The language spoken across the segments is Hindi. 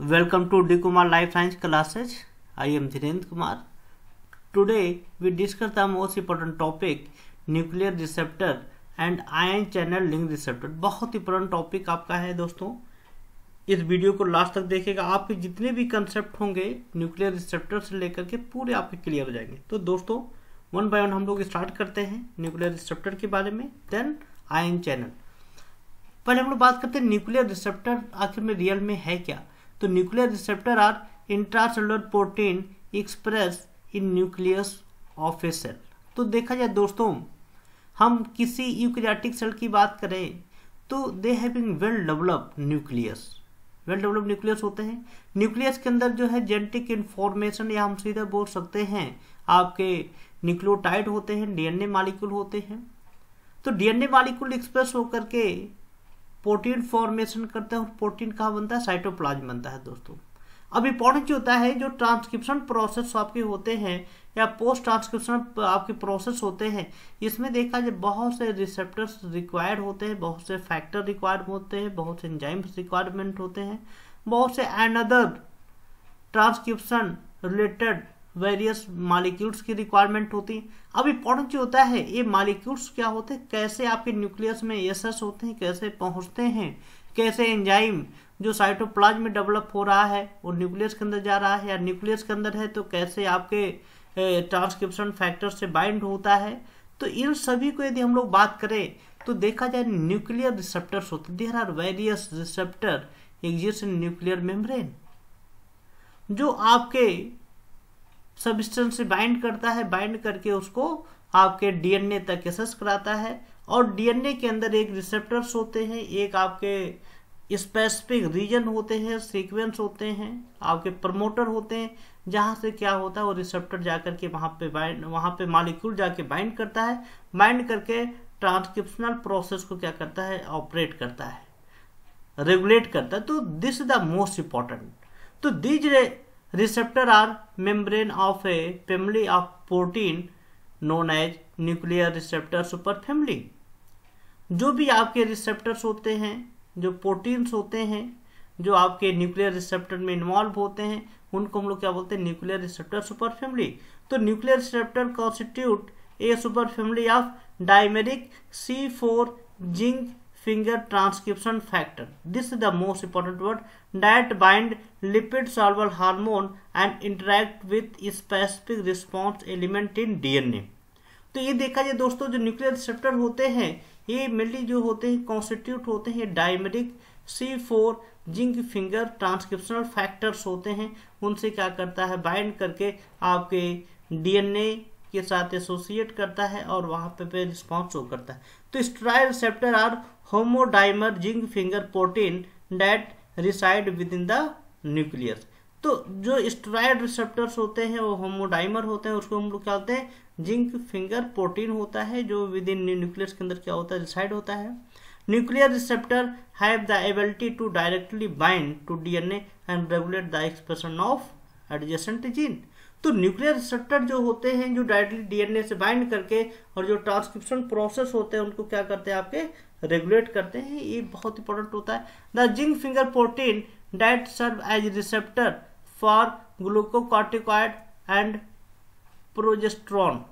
Welcome to D Kumar Life Science classes. I am Dhirendra Kumar. Today we discuss the most important topic nuclear receptor and ion channel link receptor. बहुत इंपॉर्टेंट टॉपिक आपका है दोस्तों इस वीडियो को लास्ट तक देखेगा आपके जितने भी कंसेप्ट होंगे न्यूक्लियर रिसेप्टर से लेकर के पूरे आपके क्लियर हो जाएंगे तो दोस्तों वन बाय वन हम लोग स्टार्ट करते हैं न्यूक्लियर रिसेप्टर के बारे में देन आयन चैनल पहले हम लोग बात करते हैं न्यूक्लियर रिसेप्टर आखिर में रियल में है क्या तो nuclear receptor are intracellular protein express in nucleus of a cell तो देखा जाए दोस्तों हम किसी यूक्रियाटिक सेल की बात करें तो they having well develop nucleus well develop nucleus होते हैं न्यूक्लियस के अंदर जो है जेनेटिक इन्फॉर्मेशन या हम सीधे बोल सकते हैं आपके न्यूक्लियोटाइड होते हैं डीएनए मालिक्यूल होते हैं तो डीएनए मालिक्यूल एक्सप्रेस होकर के प्रोटीन फॉर्मेशन करते हैं और प्रोटीन कहाँ बनता है साइटोप्लाज्म बनता है दोस्तों अब इंपॉर्टेंट जो होता है जो ट्रांसक्रिप्शन प्रोसेस आपके होते हैं या पोस्ट ट्रांसक्रिप्शन आपके प्रोसेस होते हैं इसमें देखा जाए बहुत से रिसेप्टर्स रिक्वायर्ड होते हैं बहुत से फैक्टर रिक्वायर्ड होते हैं बहुत से एंजाइम्स रिक्वायरमेंट होते हैं बहुत से and other transcription related various molecules की रिक्वायरमेंट होती है अब इम्पोर्टेंट जो होता है ये मालिक्यूल्स क्या होते हैं कैसे आपके न्यूक्लियस में एसएस होते हैं कैसे पहुंचते हैं कैसे एंजाइम जो साइटोप्लाज में डेवलप हो रहा है वो न्यूक्लियस के अंदर जा रहा है या न्यूक्लियस के अंदर है तो कैसे आपके ट्रांसक्रिप्शन फैक्टर से बाइंड होता है तो इन सभी को यदि हम लोग बात करें तो देखा जाए न्यूक्लियर रिसेप्टर्स होते there are various receptor exist in nuclear membrane जो आपके सब्सटेंस से बाइंड करता है बाइंड करके उसको आपके डीएनए तक एसेस कराता है और डीएनए के अंदर एक रिसेप्टर्स होते हैं एक आपके स्पेसिफिक रीजन होते हैं सीक्वेंस होते हैं आपके प्रमोटर होते हैं जहाँ से क्या होता है वो रिसेप्टर जाकर के वहाँ पे बाइंड वहाँ पे मालिक्यूल जाके बाइंड करता है बाइंड करके ट्रांसक्रिप्शनल प्रोसेस को क्या करता है ऑपरेट करता है रेगुलेट करता है तो this is the most important तो these are membrane of a family of protein known as nuclear receptor super family जो भी आपके रिसेप्टर्स होते हैं जो प्रोटीन्स होते हैं जो आपके न्यूक्लियर रिसेप्टर में इन्वॉल्व होते हैं उनको हम लोग क्या बोलते हैं न्यूक्लियर रिसेप्टर सुपर फैमिली तो nuclear receptor constitute a super family of dimeric C four zinc finger transcription factor. This is the most important word that bind lipid soluble hormone and interact with specific response element in DNA. तो ये देखा जाए दोस्तों जो न्यूक्लियर रिसेप्टर होते हैं ये मेनली जो होते हैं कॉन्स्टिट्यूट होते हैं dimeric C four zinc finger transcriptional factors होते हैं उनसे क्या करता है बाइंड करके आपके डीएनए के साथ एसोसिएट करता है और वहाँ पे पे रिस्पॉन्स शो करता है तो steroid receptor are homodimer zinc finger protein that reside within the nucleus तो जो स्ट्राइड रिसेप्टर्स होते हैं वो होमोडाइमर होते हैं उसको हम लोग क्या होते हैं जिंक फिंगर प्रोटीन होता है जो विद इन न्यूक्लियस के अंदर क्या होता है रिसाइड होता है nuclear receptor have the ability to directly bind to DNA and regulate the expression of adjacent gene तो न्यूक्लियर रिसेप्टर जो होते हैं जो डायरेक्टली डीएनए से बाइंड करके और जो ट्रांसक्रिप्शन प्रोसेस होते हैं उनको क्या करते हैं आपके रेगुलेट करते हैं ये बहुत इंपॉर्टेंट होता है the zinc finger protein that serve as receptor for glucocorticoid and progesterone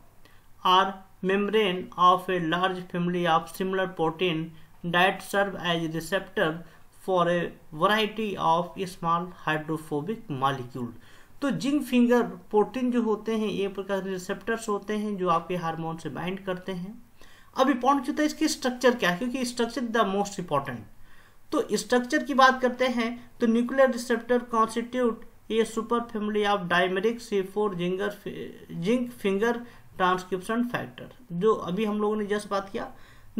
are membrane of a large family of similar protein that serve as receptor for a variety of small hydrophobic molecule तो जिंक फिंगर प्रोटीन जो होते हैं ये प्रकार के रिसेप्टर्स होते हैं जो आपके हार्मोन से बाइंड करते हैं अब इंपॉर्टेंट होता है इसकी स्ट्रक्चर क्या है क्योंकि स्ट्रक्चर द मोस्ट इंपॉर्टेंट तो स्ट्रक्चर की बात करते हैं तो न्यूक्लियर रिसेप्टर कॉन्स्टिट्यूट ये super family of dimeric C four zinger zinc finger transcription factor जो अभी हम लोगों ने जस्ट बात किया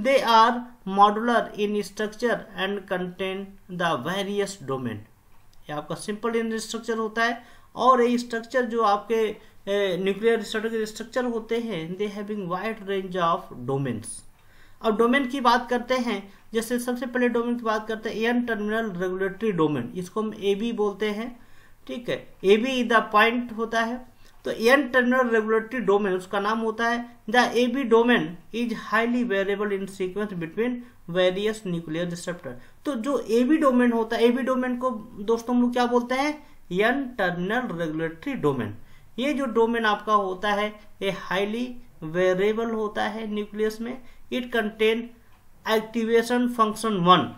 they are modular in structure and contain the various domain ये आपका सिंपल इन स्ट्रक्चर होता है और ये स्ट्रक्चर जो आपके न्यूक्लियर स्ट्रक्चर होते हैं they having wide range of domains अब डोमेन की बात करते हैं जैसे सबसे पहले डोमेन की बात करते हैं एन टर्मिनल रेगुलेटरी डोमेन इसको हम ए बी बोलते हैं ठीक है ए बी द पॉइंट होता है तो एन टर्मिनल रेगुलेटरी डोमेन उसका नाम होता है the A B domain is highly variable in sequence between various nuclear receptor तो जो ए बी डोमेन होता है ए बी डोमेन को दोस्तों हम लोग क्या बोलते हैं एन टर्मिनल रेगुलेटरी डोमेन ये जो डोमेन आपका होता है ये हाईली वेरिएबल होता है न्यूक्लियस में it contain activation function one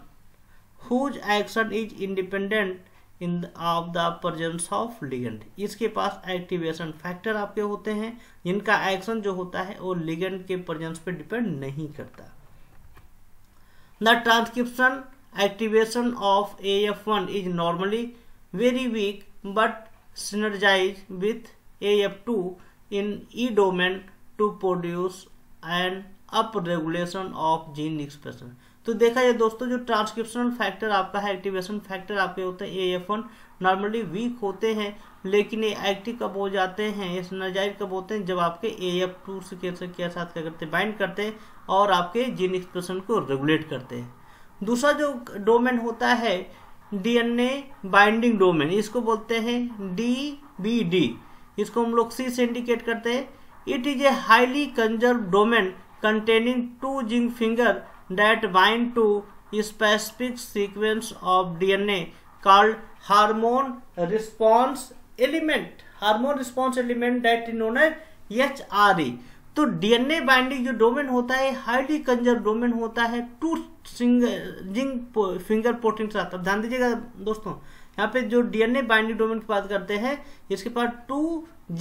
whose action is independent in of the presence of ligand इसके पास एक्टिवेशन फैक्टर आपके होते हैं जिनका एक्शन जो होता है वो लिगेंड के प्रजेंस पे डिपेंड नहीं करता the transcription activation of A F one is normally very weak but synergize with AF2 in E domain to produce an upregulation of gene expression. तो देखा जाए दोस्तों जो ट्रांसक्रिप्शनल फैक्टर आपका है एक्टिवेशन फैक्टर आपके होते हैं A F one normally weak होते हैं लेकिन ये एक्टिव कब हो जाते हैं ये सनर्जाइज कब होते हैं जब आपके ए एफ टू से क्या साथ क्या करते हैं बाइंड करते हैं और आपके जीन एक्सप्रेशन को रेगुलेट करते हैं दूसरा जो डोमेन होता है डीएनए बाइंडिंग डोमेन इसको बोलते हैं डी बी डी इसको हम लोग सी से इंडिकेट करते हैं it is a highly conserve domain containing two zinc finger that bind to specific sequence of DNA called hormone response element hormone response element that in H R E तो डीएनए बाइंडिंग जो डोमेन होता है हाईली कंजर्व डोमेन होता है टू सिंग फिंगर प्रोटीन साथ अब ध्यान दीजिएगा दोस्तों यहाँ पे जो डीएनए बाइंडिंग डोमेन की बात करते हैं इसके पास टू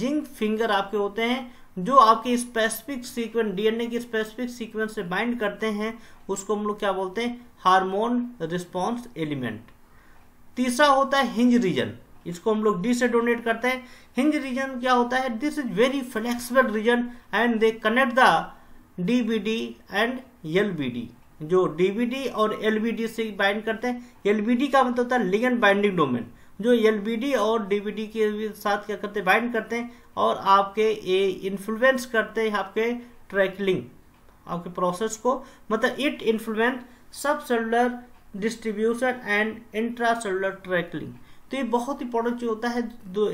जिंक फिंगर आपके होते हैं जो आपके स्पेसिफिक सीक्वेंस डीएनए की स्पेसिफिक सीक्वेंस से बाइंड करते हैं उसको हम लोग क्या बोलते हैं हार्मोन रिस्पॉन्स एलिमेंट तीसरा होता है हिंज रीजन इसको हम लोग डी से डोनेट करते हैं हिंज रीजन क्या होता है this is very flexible region and they connect the D and L B D जो डीबीडी और एलबीडी से बाइंड करते हैं एलबीडी का मतलब होता है लिगन बाइंडिंग डोमेन जो एलबीडी और डीबीडी के साथ क्या करते हैं बाइंड करते हैं और आपके ये इन्फ्लुएंस करते हैं आपके ट्रैकलिंग आपके प्रोसेस को मतलब it influence subcellular distribution and intracellular trafficking तो ये बहुत इंपॉर्टेंट चीज होता है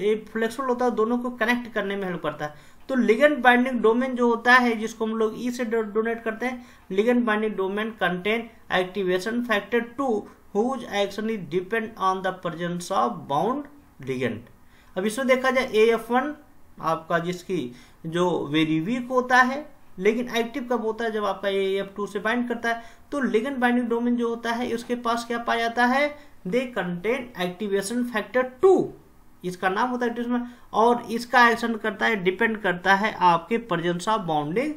ये फ्लेक्सिबल होता है दोनों को कनेक्ट करने में हेल्प करता है तो लिगेंड बाइंडिंग डोमेन जो होता है जिसको हम लोग ई e से डोनेट करते हैं ligand binding domain contain activation factor two whose action is depend on the presence of bound ligand अब इसमें देखा जाए ए एफ वन आपका जिसकी जो वेरी वीक होता है लेकिन एक्टिव कब होता है जब आपका ए एफ टू से बाइंड करता है तो लिगन बाइंडिंग डोमेन जो होता है उसके पास क्या पाया जाता है they contain activation factor two इसका नाम होता है एक्टिवेशन और इसका एक्शन करता है डिपेंड करता है आपके प्रजेंस ऑफ बाउंडिंग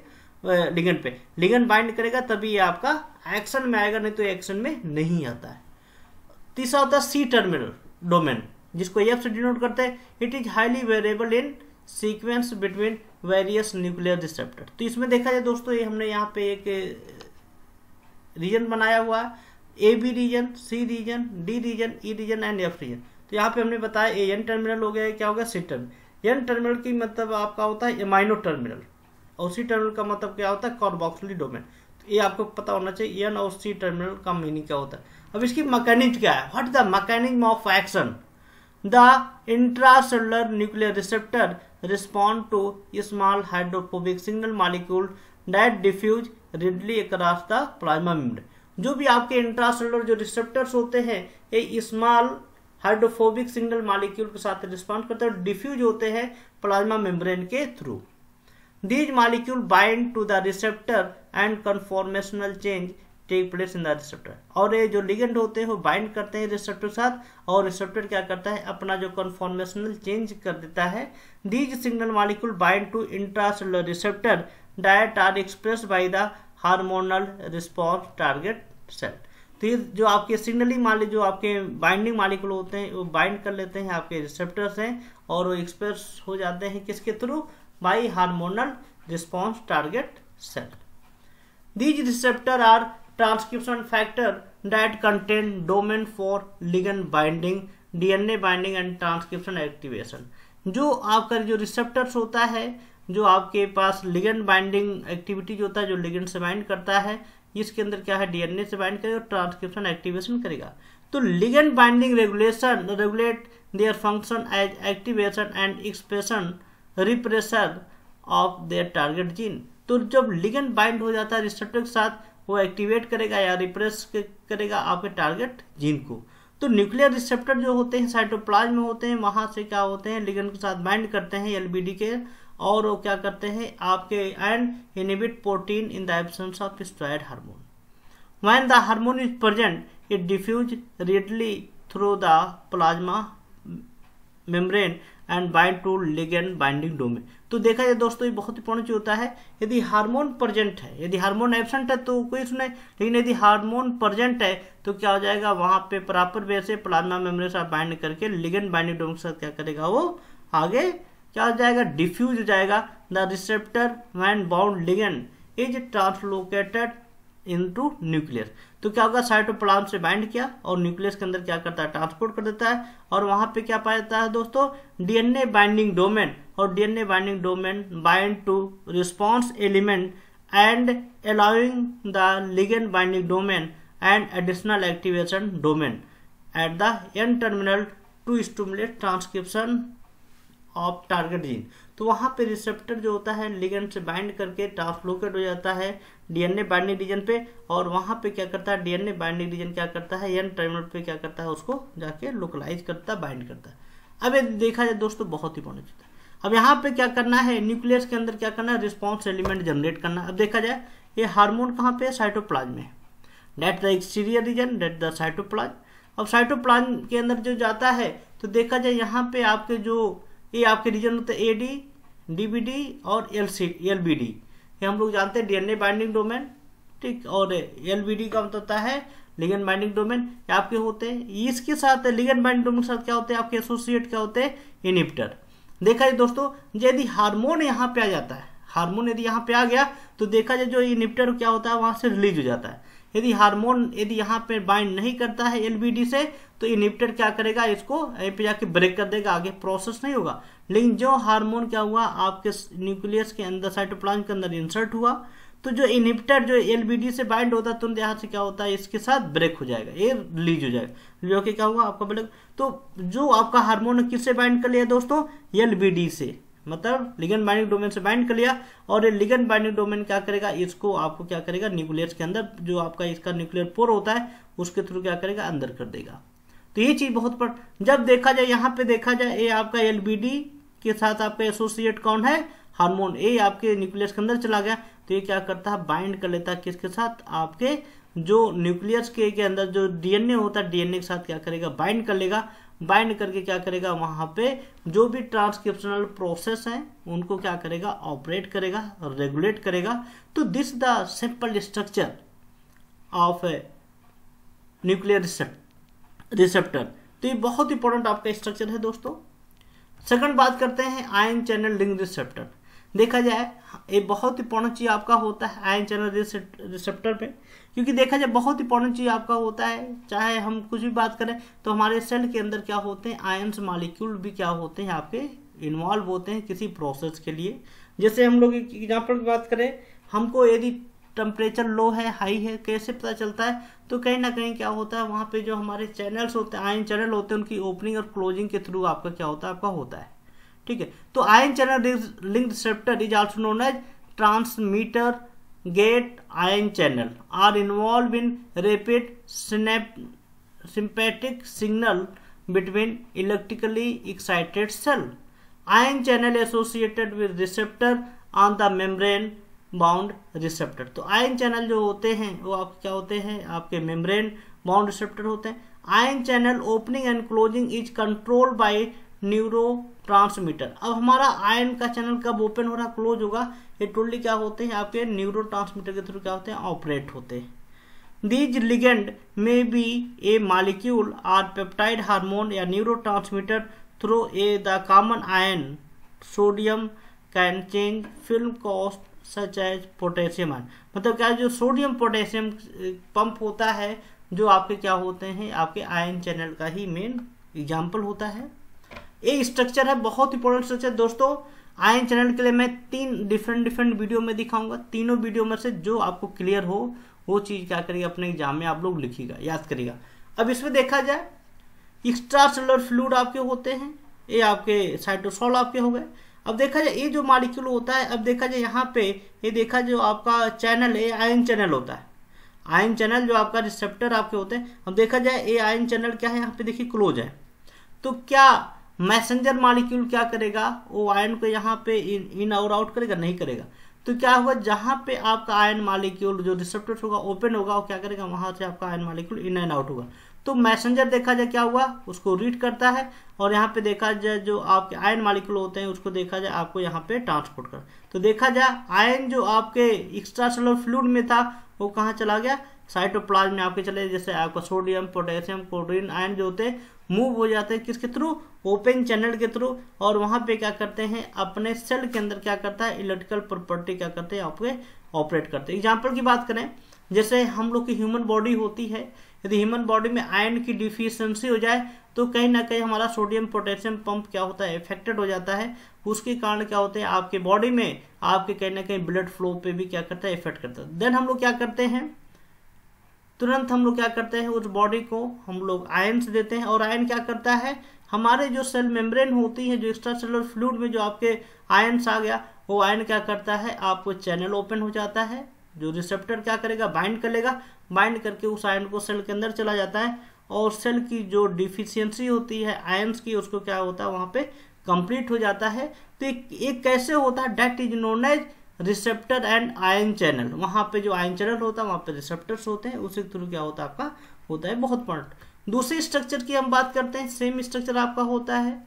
लिगन पे लिगन बाइंड करेगा तभी आपका एक्शन में आएगा नहीं तो एक्शन में नहीं आता है तीसरा होता है सी टर्मिनल डोमेन जिसको एफ से डिनोट करते हैं it is highly variable in sequence between various nuclear receptor तो इसमें देखा जाए दोस्तों ये हमने यहाँ पे एक रीजन बनाया हुआ है A B region C region D region E region and F region तो यहाँ पे हमने बताया ए एन टर्मिनल हो गया क्या हो गया सी टर्मिनल एन टर्मिनल की मतलब आपका होता है एमाइनो टर्मिनल और सी टर्मिनल का मतलब क्या होता है कॉर्बॉक्सली डोमेन तो ये आपको पता होना चाहिए एन और सी टर्मिनल का मीनिंग क्या होता है अब इसकी मकैनिज क्या है what the mechanism of action the intracellular nuclear receptor respond to small hydrophobic signal molecule that diffuse readily across the plasma membrane जो भी आपके इंट्रासेलुलर जो रिसेप्टर्स होते हैं ये स्मॉल हाइड्रोफोबिक सिग्नल मालिक्यूल के साथ रिस्पॉन्ड करते हैं डिफ्यूज होते हैं प्लाज्मा मेम्ब्रेन के through these molecule bind to the receptor and conformational change take place in the receptor और ये जो लिगेंड होते हैं वो बाइंड करते हैं रिसेप्टर साथ और रिसेप्टर क्या करता है अपना जो कन्फॉर्मेशनल चेंज कर देता है these signal molecule bind to intracellular receptor that are express by the hormonal response target cell तो ये जो आपके सिग्नलिंग माले जो आपके बाइंडिंग मालिकुल होते हैं वो बाइंड कर लेते हैं आपके रिसेप्टर्स हैं और वो एक्सप्रेस हो जाते हैं किसके through by hormonal response target cell these receptor are transcription factor that contain domain for ligand binding DNA binding and transcription activation जो आपका जो रिसेप्टर्स होता है जो आपके पास लिगेंड बाइंडिंग एक्टिविटी जो होता है जो लिगेंड से बाइंड करता है इसके अंदर क्या है डीएनए से बाइंड करेगा और ट्रांसक्रिप्शन एक्टिवेशन करेगा तो ligand binding regulation regulate their function as activation and expression repression of their target gene तो जब लिगेंड बाइंड हो जाता है रिसेप्टर के साथ वो एक्टिवेट करेगा या रिप्रेस करेगा आपके टारगेट जीन को तो न्यूक्लियर रिसेप्टर जो होते हैं साइटोप्लाज्म में होते हैं वहां से क्या होते हैं लिगेंड के साथ बाइंड करते हैं एलबीडी के और वो क्या करते हैं आपके and inhibit protein in the absence of steroid hormone when the hormone is present it diffuse readily through the plasma membrane and bind to ligand binding domain तो देखा जाए दोस्तों ये बहुत ही चीज होता है यदि हार्मोन प्रेजेंट है यदि हार्मोन एबसेंट है तो कोई सुने लेकिन यदि हार्मोन प्रेजेंट है तो क्या हो जाएगा वहां पे प्रॉपर वे से प्लाज्मा मेम्ब्रेन से बाइंड करके लिगेंड बाइंडिंग डोमेन के साथ क्या करेगा वो आगे क्या हो जाएगा डिफ्यूज हो जाएगा the receptor when bound ligand is translocated into nucleus तो क्या होगा साइटोप्लाज्म से बाइंड किया और न्यूक्लियस के अंदर क्या करता है ट्रांसपोर्ट कर देता है और वहां पे क्या पाया जाता है दोस्तों डीएनए बाइंडिंग डोमेन और DNA binding domain bind to response element and allowing the ligand binding domain and additional activation domain at the N terminal to stimulate transcription of target gene तो वहाँ पे रिसेप्टर जो होता है लिगेंड से बाइंड करके ट्रांसलोकेट हो जाता है डीएनए बाइंडिंग रीजन पे और वहाँ पे क्या करता है डीएनए बाइंडिंग रीजन क्या करता है एन टर्मिनल पे क्या करता है उसको जाके लोकलाइज करता है बाइंड करता है अब ये देखा जाए दोस्तों बहुत ही बड़ा चीज़ है अब यहाँ पे क्या करना है न्यूक्लियस के अंदर क्या करना है रिस्पॉन्स एलिमेंट जनरेट करना अब देखा जाए ये हार्मोन कहाँ पे है में that the exterior region that the cytoplasm अब साइटोप्लाज्म के अंदर जो जाता है तो देखा जाए यहाँ पे आपके जो ये आपके रीजन होते हैं ए डी डीबीडी और L C L B D ये हम लोग जानते हैं डीएनए बाइंडिंग डोमेन ठीक और एलबीडी का मतलब होता है लिगन बाइंडिंग डोमेन आपके होते हैं इसके साथ लिगन बाइंडिंग डोमेन के साथ क्या होते हैं आपके एसोसिएट क्या होते हैं इनिप्टर देखा जाए दोस्तों यदि हार्मोन यहाँ पे आ जाता है हार्मोन यदि यहाँ पे आ गया तो देखा जाए जो इनिप्टर क्या होता है वहां से रिलीज हो जाता है यदि हार्मोन यदि यहाँ पे बाइंड नहीं करता है एलबीडी से तो इनिबिटर क्या करेगा इसको यहीं पे जाके ब्रेक कर देगा आगे प्रोसेस नहीं होगा लेकिन जो हार्मोन क्या हुआ आपके न्यूक्लियस के अंदर साइटोप्लाज्म के अंदर इंसर्ट हुआ तो जो इनिबिटर जो एलबीडी से बाइंड होता है तुरंत यहाँ से क्या होता है इसके साथ ब्रेक हो जाएगा ये रिलीज हो जाएगा जो कि क्या हुआ आपका ब्रेक तो जो आपका हार्मोन किससे बाइंड कर लिया दोस्तों एलबीडी से मतलब लिगन बाइंडिंग डोमेन से बाइंड कर लिया और ये लिगन बाइंडिंग डोमेन क्या करेगा इसको आपको क्या करेगा न्यूक्लियस के अंदर जो आपका इसका न्यूक्लियर पोर होता है उसके थ्रू क्या करेगा अंदर कर देगा तो ये चीज बहुत पर जब देखा जाए यहाँ पे देखा जाए ये आपका एल के साथ आपका एसोसिएट कौन है हार्मोन ए आपके न्यूक्लियस के अंदर चला गया तो ये क्या करता है बाइंड कर लेता है किसके साथ आपके जो न्यूक्लियस के के अंदर जो डीएनए होता है डीएनए के साथ क्या करेगा बाइंड कर लेगा बाइंड करके क्या करेगा वहां पे जो भी ट्रांसक्रिप्शनल प्रोसेस है उनको क्या करेगा ऑपरेट करेगा रेगुलेट करेगा तो this the simple structure of nuclear receptor तो ये बहुत इंपॉर्टेंट आपका स्ट्रक्चर है दोस्तों सेकंड बात करते हैं आयन चैनल लिंग रिसेप्टर देखा जाए ये बहुत इंपॉर्टेंट चीज़ आपका होता है आयन चैनल रिसेप्टर पे क्योंकि देखा जाए बहुत इंपॉर्टेंट चीज़ आपका होता है चाहे हम कुछ भी बात करें तो हमारे सेल के अंदर क्या होते हैं आयन्स मालिक्यूल भी क्या होते हैं आपके इन्वॉल्व होते हैं किसी प्रोसेस के लिए जैसे हम लोग एग्जाम्पल की बात करें हमको यदि टेम्परेचर लो है हाई है कैसे पता चलता है तो कहीं ना कहीं क्या होता है वहाँ पे जो हमारे चैनल्स होते हैं आयन चैनल होते हैं उनकी ओपनिंग और क्लोजिंग के थ्रू आपका क्या होता है आपका होता है ठीक है तो ion channel link receptor is also known as transmitter gate ion channel are involve in rapid snap sympathetic signal between electrically excited cell. Ion channel associated with receptor on the bound receptor तो आयन चैनल जो होते हैं वो आपके क्या होते हैं आपके मेम्ब्रेन बाउंड रिसेप्टर होते हैं ion channel opening and closing is control by neurotransmitter अब हमारा आयन का चैनल कब ओपन हो रहा क्लोज होगा ये टोटली क्या होते हैं आपके न्यूरो के थ्रू क्या होते हैं ऑपरेट होते हैं these ligand may be a molecule are peptide hormone या neurotransmitter through a the common ion sodium can change film cost such as potassium ion मतलब क्या जो सोडियम पोटेशियम पंप होता है जो आपके क्या होते हैं आपके आयन चैनल का ही मेन एग्जाम्पल होता है ये स्ट्रक्चर है बहुत इंपॉर्टेंट स्ट्रक्चर दोस्तों आयन चैनल के लिए मैं तीन डिफरेंट डिफरेंट वीडियो में दिखाऊंगा तीनों वीडियो में से जो आपको क्लियर हो वो चीज़ क्या करिएगा अपने एग्जाम में आप लोग लिखिएगा याद करिएगा अब इसमें देखा जाए एक्स्ट्रा सेलर फ्लूड आपके होते हैं ये आपके साइटोसॉल आपके हो गए अब देखा जाए ये जो मालिक्यूल होता है अब देखा जाए यहाँ पे ये देखा जो आपका चैनल है आयन चैनल होता है आयन चैनल जो आपका रिसेप्टर आपके होते हैं अब देखा जाए ये आयन चैनल क्या है यहाँ पे देखिए क्लोज है तो क्या मैसेंजर मालिक्यूल क्या करेगा वो आयन को यहाँ पे इन इन और आउट करेगा नहीं करेगा तो क्या हुआ जहाँ पे आपका आयन मालिक्यूल जो रिसेप्टर होगा ओपन होगा वो क्या करेगा वहाँ से आपका ion molecule in and out होगा तो मैसेंजर देखा जाए क्या हुआ उसको रीड करता है और यहाँ पे देखा जाए जो आपके आयन मालिक्यूल होते हैं उसको देखा जाए आपको यहाँ पे ट्रांसपोर्ट कर तो देखा जाए आयन जो आपके एक्स्ट्रा सेलर फ्लूड में था वो कहाँ चला गया साइटोप्लाज्म में आपके चले जैसे आपका सोडियम पोटेशियम क्लोरीन आयन जो होते हैं मूव हो जाते हैं किसके थ्रू ओपन चैनल के थ्रू और वहां पे क्या करते हैं अपने सेल के अंदर क्या करता है इलेक्ट्रिकल प्रॉपर्टी क्या करते हैं आपके ऑपरेट करते हैं एग्जाम्पल की बात करें जैसे हम लोग की ह्यूमन बॉडी होती है यदि ह्यूमन बॉडी में आयन की डिफिशियंसी हो जाए तो कहीं ना कहीं हमारा सोडियम पोटेशियम पंप क्या होता है इफेक्टेड हो जाता है उसके कारण क्या होते हैं आपके बॉडी में आपके कहीं ना कहीं ब्लड फ्लो पे भी क्या करता है इफेक्ट करता है देन हम लोग क्या करते हैं तुरंत हम लोग क्या करते हैं उस बॉडी को हम लोग आयन देते हैं और आयन क्या करता है हमारे जो सेल मेम्ब्रेन होती है जो एक्स्ट्रा सेलर फ्लूड में जो आपके आयन्स आ गया वो आयन क्या करता है आपको चैनल ओपन हो जाता है जो रिसेप्टर क्या करेगा बाइंड कर लेगा बाइंड करके उस आयन को सेल के अंदर चला जाता है और सेल की जो डिफिशियंसी होती है आयन्स की उसको क्या होता है वहाँ पे कंप्लीट हो जाता है तो एक, एक कैसे होता है that is known as receptor and ion channel वहां पे जो आयन चैनल होता है वहां पे रिसेप्टर्स होते हैं उसके थ्रू क्या होता है आपका होता है बहुत पॉइंट दूसरे स्ट्रक्चर की हम बात करते हैं सेम स्ट्रक्चर आपका होता है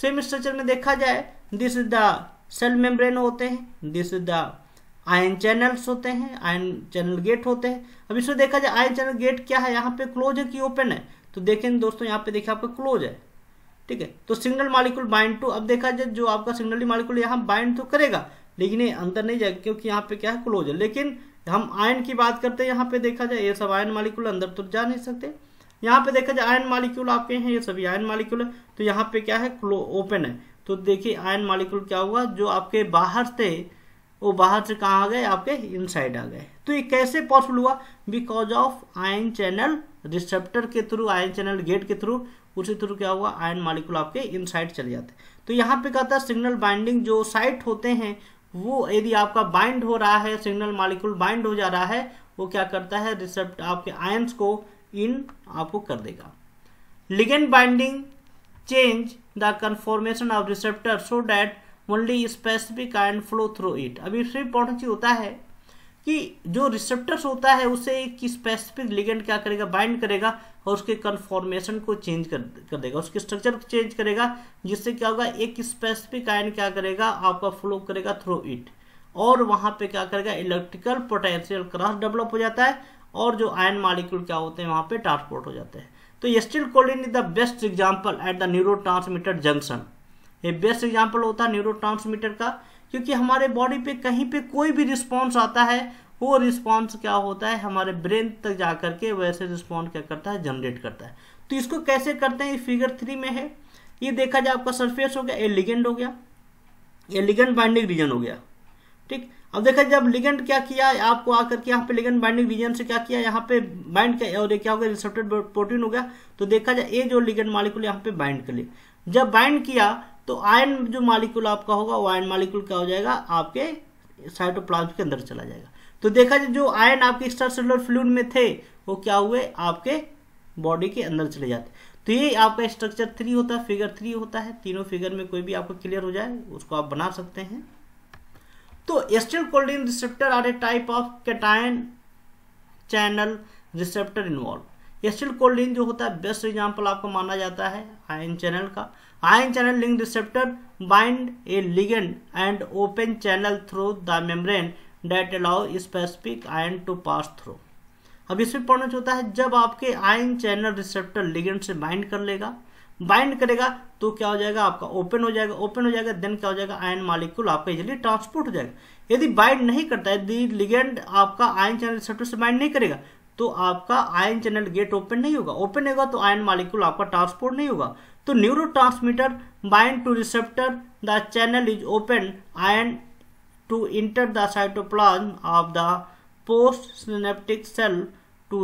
सेम स्ट्रक्चर में देखा जाए this is the cell membrane होते हैं this is the ion channels होते हैं आयन चैनल गेट होते हैं अब इसमें देखा जाए आयन चैनल गेट क्या है यहाँ पे क्लोज है कि ओपन है तो देखें दोस्तों यहाँ पे देखिए आपका क्लोज है ठीक है तो सिग्नल मालिक्यूल बाइंड टू अब देखा जाए जो आपका सिग्नल मालिक्यूल यहाँ बाइंड तो करेगा लेकिन ये अंदर नहीं जाएगा क्योंकि यहाँ पे क्या है क्लोज है लेकिन हम आयन की बात करते हैं यहाँ पे देखा जाए ये सब आयन मालिक्यूल अंदर तो जा नहीं सकते यहाँ पे देखा जाए आयन मालिक्यूल आपके हैं ये सभी आयन मालिक्यूल है तो यहाँ पे क्या है क्लो ओपन है तो देखिए आयन मालिक्यूल क्या हुआ जो आपके बाहर थे वो बाहर से कहाँ आ गए आपके इनसाइड आ गए तो ये कैसे पॉसिबल हुआ because of ion channel receptor के थ्रू आयन चैनल गेट के थ्रू उसी थ्रू क्या हुआ आयन मालिक्यूल आपके इनसाइड चले जाते तो यहाँ पे कहता है सिग्नल बाइंडिंग जो साइट होते हैं वो यदि आपका बाइंड हो रहा है सिग्नल मालिक्यूल बाइंड हो जा रहा है वो क्या करता है रिसेप्ट आपके आयन्स को इन आपको कर देगा ligand binding change the conformation of receptor so that only specific ion flow through it अभी फिर इंपॉर्टेंट चीज होता है कि जो रिसेप्टर्स होता है उसे एक स्पेसिफिक लिगेंड क्या करेगा बाइंड करेगा और उसके कन्फॉर्मेशन को चेंज कर कर देगा उसके स्ट्रक्चर को चेंज करेगा जिससे क्या होगा एक स्पेसिफिक आयन क्या करेगा आपका फ्लो करेगा थ्रू इट और वहाँ पे क्या करेगा इलेक्ट्रिकल पोटेंशियल क्रॉस डेवलप हो जाता है और जो आयन मालिक्यूल क्या होते हैं वहाँ पे ट्रांसपोर्ट हो जाते हैं तो acetylcholine is the best example at the neuro junction ये बेस्ट एग्जाम्पल होता है न्यूरो का क्योंकि हमारे बॉडी पे कहीं पे कोई भी रिस्पॉन्स आता है वो रिस्पॉन्स क्या होता है हमारे ब्रेन तक जा करके वैसे रिस्पॉन्स क्या करता है जनरेट करता है तो इसको कैसे करते हैं ये फिगर थ्री में है ये देखा जाए आपका सरफेस हो गया ये लिगेंड हो गया ये लिगेंड बाइंडिंग रीजन हो गया ठीक अब देखा जब लिगेंड क्या किया आपको आकर के यहाँ पे लिगेंड बाइंडिंग रीजन से क्या किया यहाँ पे बाइंड किया और ये क्या हो गया रिसेप्टेड प्रोटीन हो गया तो देखा जाए ये जो लिगेंड मालिक्यूल यहाँ पे बाइंड कर ले जब बाइंड किया तो आयन जो मालिक्यूल आपका होगा वो आयन मालिक्यूल क्या हो जाएगा आपके साइटोप्लाज्म के अंदर चला जाएगा तो देखा जाए जो आयन आपके एक्स्ट्रा सेलुलर फ्लूड में थे वो क्या हुए आपके बॉडी के अंदर चले जाते तो ये आपका स्ट्रक्चर थ्री होता है फिगर थ्री होता है तीनों फिगर में कोई भी आपको क्लियर हो जाए उसको आप बना सकते हैं तो acetylcholine receptor are a type of cation channel receptor involve acetylcholine जो होता है बेस्ट एग्जाम्पल आपको माना जाता है आयन चैनल का ion channel link receptor bind a ligand and open channel through the membrane that allow specific ion to pass through अब इसमें पढ़ना चाहता है जब आपके आयन चैनल रिसेप्टर लिगेंड से बाइंड कर लेगा बाइंड करेगा तो क्या हो जाएगा आपका ओपन हो जाएगा ओपन हो जाएगा देन क्या हो जाएगा आयन मालिक्यूल आपका इजिली ट्रांसपोर्ट हो जाएगा यदि बाइंड नहीं करता यदि लिगेंड आपका आयन चैनल रिसेप्टर से बाइंड नहीं करेगा तो आपका आयन चैनल गेट ओपन नहीं होगा ओपन होगा तो आयन मालिक्यूल आपका ट्रांसपोर्ट नहीं होगा तो neuro bind to receptor the channel is open ion to enter the cytoplasm of the synaptic cell to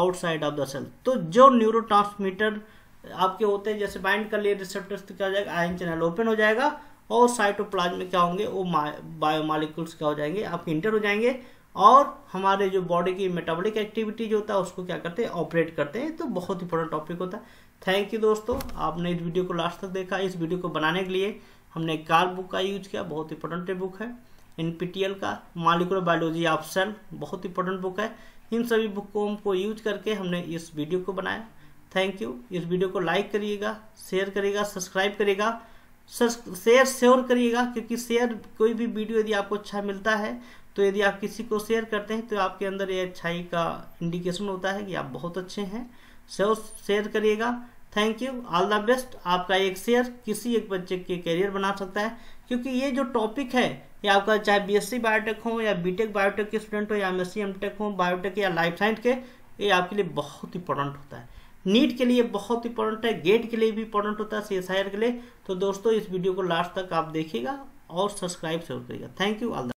outside of of the cell तो जो न्यूरो आपके होते हैं जैसे बाइंड kar लिए receptors to kya ho jayega ion channel open हो जाएगा और cytoplasm mein क्या होंगे वो बायोमालिक्यूल्स क्या हो जाएंगे आपके इंटर हो जाएंगे और हमारे जो बॉडी की मेटाबॉलिक एक्टिविटी जो होता है उसको क्या करते हैं ऑपरेट करते हैं तो बहुत इंपॉर्टेंट टॉपिक होता है थैंक यू दोस्तों आपने इस वीडियो को लास्ट तक देखा इस वीडियो को बनाने के लिए हमने कार बुक का यूज किया बहुत इंपॉर्टेंट बुक है एनपीटीएल का मालिकुलर बायोलॉजी सेल बहुत इंपॉर्टेंट बुक है इन सभी बुक को हमको यूज करके हमने इस वीडियो को बनाया थैंक यू इस वीडियो को लाइक करिएगा शेयर करिएगा सब्सक्राइब करिएगा शेयर श्योर करिएगा क्योंकि शेयर कोई भी वीडियो यदि आपको अच्छा मिलता है तो यदि आप किसी को शेयर करते हैं तो आपके अंदर ये अच्छाई का इंडिकेशन होता है कि आप बहुत अच्छे हैं शेयर शेयर करिएगा thank you all the best आपका एक शेयर किसी एक बच्चे के करियर बना सकता है क्योंकि ये जो टॉपिक है या आपका चाहे बीएससी बायोटेक हो या बीटेक बायोटेक के स्टूडेंट हो या एम एस हो बायोटेक या लाइफ साइंस के ये आपके लिए बहुत इंपॉर्टेंट होता है नीट के लिए बहुत इंपॉर्टेंट है गेट के लिए भी इंपॉर्टेंट होता है सी के लिए तो दोस्तों इस वीडियो को लास्ट तक आप देखिएगा और सब्सक्राइब जरूर करिएगा थैंक यू ऑल